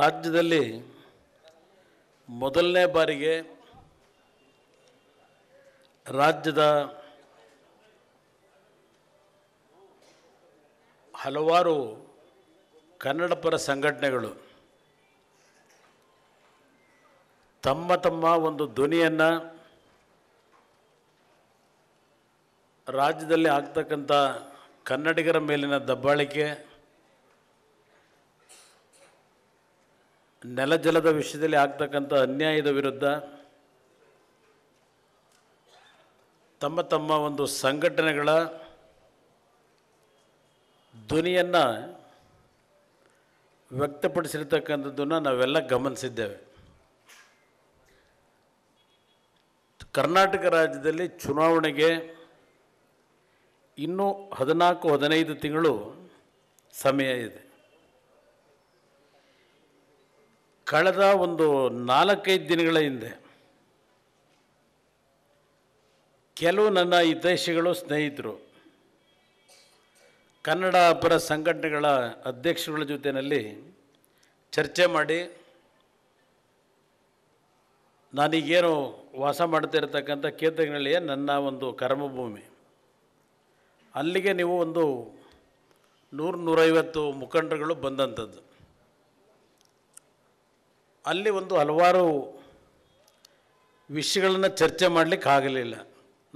ರಾಜ್ಯದಲ್ಲಿ ಮೊದಲನೇ ಬಾರಿಗೆ ರಾಜ್ಯದ ಹಲವಾರು ಕನ್ನಡಪರ ಪರ ಸಂಘಟನೆಗಳು ತಮ್ಮ ತಮ್ಮ ಒಂದು ಧ್ವನಿಯನ್ನು ರಾಜ್ಯದಲ್ಲಿ ಆಗ್ತಕ್ಕಂಥ ಕನ್ನಡಿಗರ ಮೇಲಿನ ದಬ್ಬಾಳಿಕೆ ನೆಲಜಲದ ವಿಷಯದಲ್ಲಿ ಆಗ್ತಕ್ಕಂಥ ಅನ್ಯಾಯದ ವಿರುದ್ಧ ತಮ್ಮ ತಮ್ಮ ಒಂದು ಸಂಘಟನೆಗಳ ಧ್ವನಿಯನ್ನು ವ್ಯಕ್ತಪಡಿಸಿರ್ತಕ್ಕಂಥದ್ದನ್ನು ನಾವೆಲ್ಲ ಗಮನಿಸಿದ್ದೇವೆ ಕರ್ನಾಟಕ ರಾಜ್ಯದಲ್ಲಿ ಚುನಾವಣೆಗೆ ಇನ್ನೂ ಹದಿನಾಲ್ಕು ಹದಿನೈದು ತಿಂಗಳು ಸಮಯ ಇದೆ ಕಳೆದ ಒಂದು ನಾಲ್ಕೈದು ದಿನಗಳ ಹಿಂದೆ ಕೆಲವು ನನ್ನ ಹಿತೈಷಿಗಳು ಸ್ನೇಹಿತರು ಕನ್ನಡ ಪರ ಸಂಘಟನೆಗಳ ಅಧ್ಯಕ್ಷಗಳ ಜೊತೆಯಲ್ಲಿ ಚರ್ಚೆ ಮಾಡಿ ನಾನೀಗೇನು ವಾಸ ಇರತಕ್ಕಂಥ ಕೇತಗಿನಳ್ಳಿಯೇ ನನ್ನ ಒಂದು ಕರ್ಮಭೂಮಿ ಅಲ್ಲಿಗೆ ನೀವು ಒಂದು ನೂರು ನೂರೈವತ್ತು ಮುಖಂಡರುಗಳು ಬಂದಂಥದ್ದು ಅಲ್ಲಿ ಒಂದು ಹಲವಾರು ವಿಷಯಗಳನ್ನು ಚರ್ಚೆ ಮಾಡಲಿಕ್ಕೆ ಆಗಲಿಲ್ಲ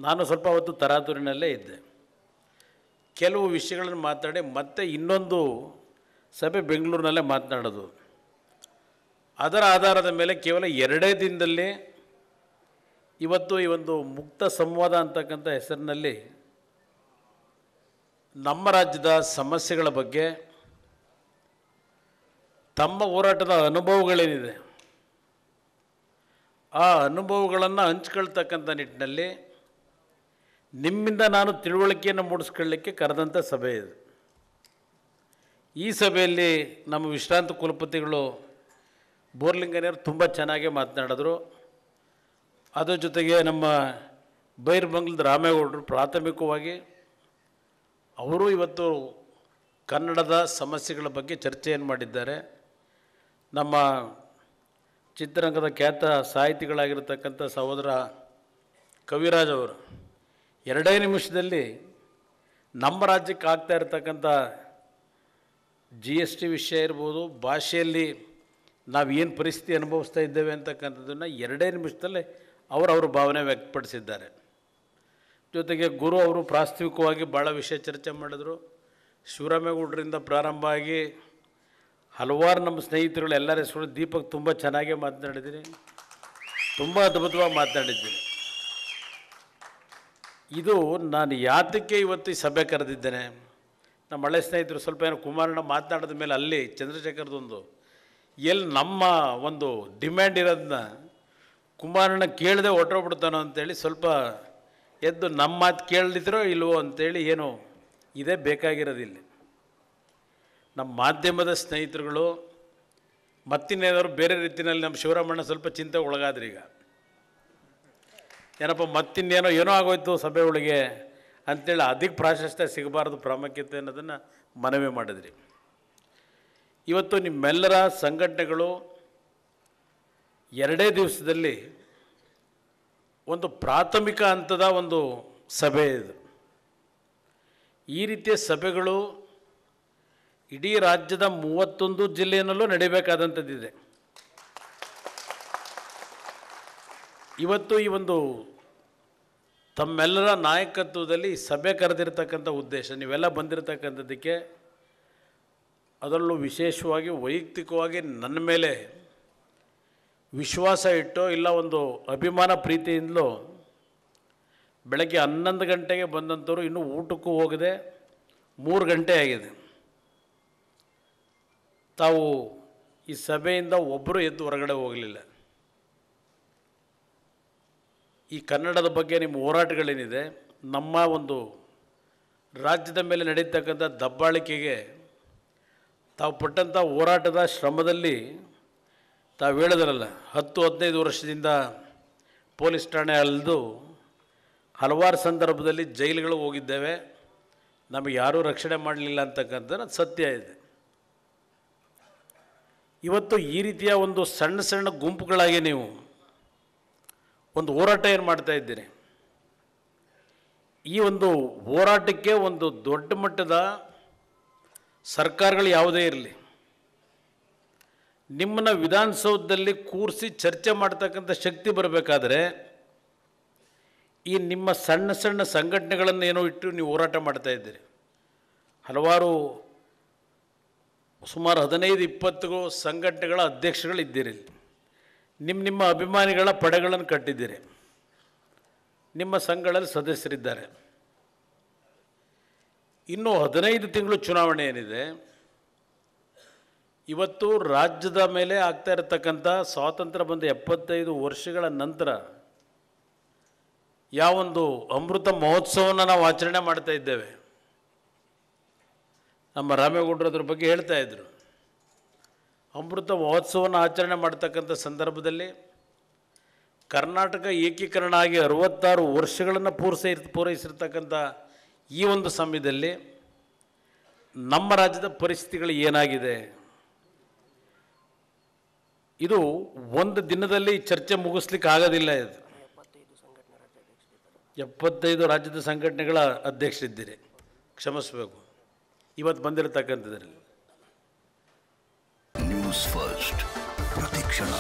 ನಾನು ಸ್ವಲ್ಪ ಅವತ್ತು ತರಾತುರಿನಲ್ಲೇ ಇದ್ದೆ ಕೆಲವು ವಿಷಯಗಳನ್ನು ಮಾತಾಡಿ ಮತ್ತೆ ಇನ್ನೊಂದು ಸಭೆ ಬೆಂಗಳೂರಿನಲ್ಲೇ ಮಾತನಾಡೋದು ಅದರ ಆಧಾರದ ಮೇಲೆ ಕೇವಲ ಎರಡೇ ದಿನದಲ್ಲಿ ಇವತ್ತು ಈ ಒಂದು ಮುಕ್ತ ಸಂವಾದ ಅಂತಕ್ಕಂಥ ಹೆಸರಿನಲ್ಲಿ ನಮ್ಮ ರಾಜ್ಯದ ಸಮಸ್ಯೆಗಳ ಬಗ್ಗೆ ತಮ್ಮ ಹೋರಾಟದ ಅನುಭವಗಳೇನಿದೆ ಆ ಅನುಭವಗಳನ್ನು ಹಂಚ್ಕೊಳ್ತಕ್ಕಂಥ ನಿಟ್ಟಿನಲ್ಲಿ ನಿಮ್ಮಿಂದ ನಾನು ತಿಳುವಳಿಕೆಯನ್ನು ಮೂಡಿಸ್ಕೊಳ್ಳಿಕ್ಕೆ ಕರೆದಂಥ ಸಭೆ ಇದು ಈ ಸಭೆಯಲ್ಲಿ ನಮ್ಮ ವಿಶ್ರಾಂತ ಕುಲಪತಿಗಳು ಬೋರ್ಲಿಂಗನೆಯವರು ತುಂಬ ಚೆನ್ನಾಗಿ ಮಾತನಾಡಿದ್ರು ಅದರ ಜೊತೆಗೆ ನಮ್ಮ ಬೈರ್ಬಂಗ್ಲದ ರಾಮೇಗೌಡರು ಪ್ರಾಥಮಿಕವಾಗಿ ಅವರು ಇವತ್ತು ಕನ್ನಡದ ಸಮಸ್ಯೆಗಳ ಬಗ್ಗೆ ಚರ್ಚೆಯನ್ನು ಮಾಡಿದ್ದಾರೆ ನಮ್ಮ ಚಿತ್ರರಂಗದ ಖ್ಯಾತ ಸಾಹಿತಿಗಳಾಗಿರ್ತಕ್ಕಂಥ ಸಹೋದರ ಕವಿರಾಜ್ ಅವರು ಎರಡೇ ನಿಮಿಷದಲ್ಲಿ ನಮ್ಮ ರಾಜ್ಯಕ್ಕೆ ಆಗ್ತಾ ಇರತಕ್ಕಂಥ ಜಿ ಎಸ್ ಟಿ ವಿಷಯ ಇರ್ಬೋದು ಭಾಷೆಯಲ್ಲಿ ನಾವು ಏನು ಪರಿಸ್ಥಿತಿ ಅನುಭವಿಸ್ತಾ ಇದ್ದೇವೆ ಅಂತಕ್ಕಂಥದ್ದನ್ನು ಎರಡೇ ನಿಮಿಷದಲ್ಲಿ ಅವರವ್ರ ಭಾವನೆ ವ್ಯಕ್ತಪಡಿಸಿದ್ದಾರೆ ಜೊತೆಗೆ ಗುರು ಅವರು ಪ್ರಾಸ್ತಾವಿಕವಾಗಿ ಭಾಳ ವಿಷಯ ಚರ್ಚೆ ಮಾಡಿದರು ಶಿವರಾಮೇಗೌಡರಿಂದ ಪ್ರಾರಂಭ ಆಗಿ ಹಲವಾರು ನಮ್ಮ ಸ್ನೇಹಿತರುಗಳು ಎಲ್ಲರ ಹೆಸರು ದೀಪಕ್ ತುಂಬ ಚೆನ್ನಾಗೇ ಮಾತನಾಡಿದ್ದೀನಿ ತುಂಬ ಅದ್ಭುತವಾಗಿ ಮಾತನಾಡಿದ್ದೀನಿ ಇದು ನಾನು ಯಾತಕ್ಕೆ ಇವತ್ತು ಈ ಸಭೆ ಕರೆದಿದ್ದೇನೆ ನಮ್ಮ ಹಳೆ ಸ್ನೇಹಿತರು ಸ್ವಲ್ಪ ಏನೋ ಕುಮಾರಣ್ಣ ಮಾತನಾಡಿದ ಮೇಲೆ ಅಲ್ಲಿ ಚಂದ್ರಶೇಖರ್ದೊಂದು ಎಲ್ಲಿ ನಮ್ಮ ಒಂದು ಡಿಮ್ಯಾಂಡ್ ಇರೋದನ್ನ ಕುಮಾರಣ್ಣ ಕೇಳದೆ ಹೊಟ್ಟೋಗ್ಬಿಡ್ತಾನೋ ಅಂತೇಳಿ ಸ್ವಲ್ಪ ಎದ್ದು ನಮ್ಮ ಮಾತು ಕೇಳಿದ್ರೋ ಇಲ್ವೋ ಅಂತೇಳಿ ಏನು ಇದೇ ಬೇಕಾಗಿರೋದಿಲ್ಲ ನಮ್ಮ ಮಾಧ್ಯಮದ ಸ್ನೇಹಿತರುಗಳು ಮತ್ತಿನ್ನೇನಾದ್ರು ಬೇರೆ ರೀತಿಯಲ್ಲಿ ನಮ್ಮ ಶಿವರಾಮಣ್ಣ ಸ್ವಲ್ಪ ಚಿಂತೆ ಒಳಗಾದ್ರಿ ಈಗ ಏನಪ್ಪ ಮತ್ತಿನ್ನೇನೋ ಏನೋ ಆಗೋಯ್ತು ಸಭೆ ಒಳಗೆ ಅಂಥೇಳಿ ಅದಕ್ಕೆ ಪ್ರಾಶಸ್ತ್ಯ ಸಿಗಬಾರ್ದು ಪ್ರಾಮುಖ್ಯತೆ ಅನ್ನೋದನ್ನು ಮನವಿ ಮಾಡಿದ್ರಿ ಇವತ್ತು ನಿಮ್ಮೆಲ್ಲರ ಸಂಘಟನೆಗಳು ಎರಡೇ ದಿವಸದಲ್ಲಿ ಒಂದು ಪ್ರಾಥಮಿಕ ಹಂತದ ಒಂದು ಸಭೆ ಇದು ಈ ರೀತಿಯ ಸಭೆಗಳು ಇಡೀ ರಾಜ್ಯದ ಮೂವತ್ತೊಂದು ಜಿಲ್ಲೆಯಲ್ಲೂ ನಡೀಬೇಕಾದಂಥದ್ದಿದೆ ಇವತ್ತು ಈ ಒಂದು ತಮ್ಮೆಲ್ಲರ ನಾಯಕತ್ವದಲ್ಲಿ ಸಭೆ ಕರೆದಿರ್ತಕ್ಕಂಥ ಉದ್ದೇಶ ನೀವೆಲ್ಲ ಬಂದಿರತಕ್ಕಂಥದ್ದಕ್ಕೆ ಅದರಲ್ಲೂ ವಿಶೇಷವಾಗಿ ವೈಯಕ್ತಿಕವಾಗಿ ನನ್ನ ಮೇಲೆ ವಿಶ್ವಾಸ ಇಟ್ಟೋ ಇಲ್ಲ ಒಂದು ಅಭಿಮಾನ ಪ್ರೀತಿಯಿಂದಲೋ ಬೆಳಗ್ಗೆ ಹನ್ನೊಂದು ಗಂಟೆಗೆ ಬಂದಂಥವ್ರು ಇನ್ನೂ ಊಟಕ್ಕೂ ಹೋಗದೆ ಮೂರು ಗಂಟೆ ಆಗಿದೆ ತಾವು ಈ ಸಭೆಯಿಂದ ಒಬ್ಬರು ಎದ್ದು ಹೊರಗಡೆ ಹೋಗಲಿಲ್ಲ ಈ ಕನ್ನಡದ ಬಗ್ಗೆ ನಿಮ್ಮ ಹೋರಾಟಗಳೇನಿದೆ ನಮ್ಮ ಒಂದು ರಾಜ್ಯದ ಮೇಲೆ ನಡೀತಕ್ಕಂಥ ದಬ್ಬಾಳಿಕೆಗೆ ತಾವು ಪಟ್ಟಂಥ ಹೋರಾಟದ ಶ್ರಮದಲ್ಲಿ ತಾವು ಹೇಳಿದ್ರಲ್ಲ ಹತ್ತು ಹದಿನೈದು ವರ್ಷದಿಂದ ಪೊಲೀಸ್ ಠಾಣೆ ಅಲ್ಲದು ಹಲವಾರು ಸಂದರ್ಭದಲ್ಲಿ ಜೈಲುಗಳು ಹೋಗಿದ್ದೇವೆ ನಮಗೆ ಯಾರೂ ರಕ್ಷಣೆ ಮಾಡಲಿಲ್ಲ ಅಂತಕ್ಕಂಥದ್ದು ಸತ್ಯ ಇದೆ ಇವತ್ತು ಈ ರೀತಿಯ ಒಂದು ಸಣ್ಣ ಸಣ್ಣ ಗುಂಪುಗಳಾಗಿ ನೀವು ಒಂದು ಹೋರಾಟ ಏನು ಮಾಡ್ತಾ ಇದ್ದೀರಿ ಈ ಒಂದು ಹೋರಾಟಕ್ಕೆ ಒಂದು ದೊಡ್ಡ ಮಟ್ಟದ ಸರ್ಕಾರಗಳು ಯಾವುದೇ ಇರಲಿ ನಿಮ್ಮನ್ನು ವಿಧಾನಸೌಧದಲ್ಲಿ ಕೂರಿಸಿ ಚರ್ಚೆ ಮಾಡ್ತಕ್ಕಂಥ ಶಕ್ತಿ ಬರಬೇಕಾದ್ರೆ ಈ ನಿಮ್ಮ ಸಣ್ಣ ಸಣ್ಣ ಸಂಘಟನೆಗಳನ್ನು ಏನೋ ಇಟ್ಟು ನೀವು ಹೋರಾಟ ಮಾಡ್ತಾ ಇದ್ದೀರಿ ಹಲವಾರು ಸುಮಾರು ಹದಿನೈದು ಇಪ್ಪತ್ತು ಸಂಘಟನೆಗಳ ಅಧ್ಯಕ್ಷಗಳಿದ್ದೀರಿ ನಿಮ್ಮ ನಿಮ್ಮ ಅಭಿಮಾನಿಗಳ ಪಡೆಗಳನ್ನು ಕಟ್ಟಿದ್ದೀರಿ ನಿಮ್ಮ ಸಂಘಗಳಲ್ಲಿ ಸದಸ್ಯರಿದ್ದಾರೆ ಇನ್ನು ಹದಿನೈದು ತಿಂಗಳು ಚುನಾವಣೆ ಏನಿದೆ ಇವತ್ತು ರಾಜ್ಯದ ಮೇಲೆ ಆಗ್ತಾ ಇರತಕ್ಕಂಥ ಸ್ವಾತಂತ್ರ್ಯ ಬಂದ ಎಪ್ಪತ್ತೈದು ವರ್ಷಗಳ ನಂತರ ಯಾವೊಂದು ಅಮೃತ ಮಹೋತ್ಸವವನ್ನು ನಾವು ಆಚರಣೆ ಮಾಡ್ತಾ ಇದ್ದೇವೆ ನಮ್ಮ ಅದ್ರ ಬಗ್ಗೆ ಹೇಳ್ತಾ ಇದ್ದರು ಅಮೃತ ಮಹೋತ್ಸವವನ್ನು ಆಚರಣೆ ಮಾಡ್ತಕ್ಕಂಥ ಸಂದರ್ಭದಲ್ಲಿ ಕರ್ನಾಟಕ ಏಕೀಕರಣ ಆಗಿ ಅರವತ್ತಾರು ವರ್ಷಗಳನ್ನು ಪೂರೈಸಿ ಪೂರೈಸಿರ್ತಕ್ಕಂಥ ಈ ಒಂದು ಸಮಯದಲ್ಲಿ ನಮ್ಮ ರಾಜ್ಯದ ಪರಿಸ್ಥಿತಿಗಳು ಏನಾಗಿದೆ ಇದು ಒಂದು ದಿನದಲ್ಲಿ ಚರ್ಚೆ ಮುಗಿಸ್ಲಿಕ್ಕೆ ಆಗೋದಿಲ್ಲ ಇದು ಎಪ್ಪತ್ತೈದು ರಾಜ್ಯದ ಸಂಘಟನೆಗಳ ಅಧ್ಯಕ್ಷರಿದ್ದೀರಿ ಕ್ಷಮಿಸಬೇಕು ಇವತ್ತು ಬಂದಿರತಕ್ಕಂಥದ್ರಲ್ಲಿ ನ್ಯೂಸ್ ಫಸ್ಟ್ ಪ್ರತಿಕ್ಷಣ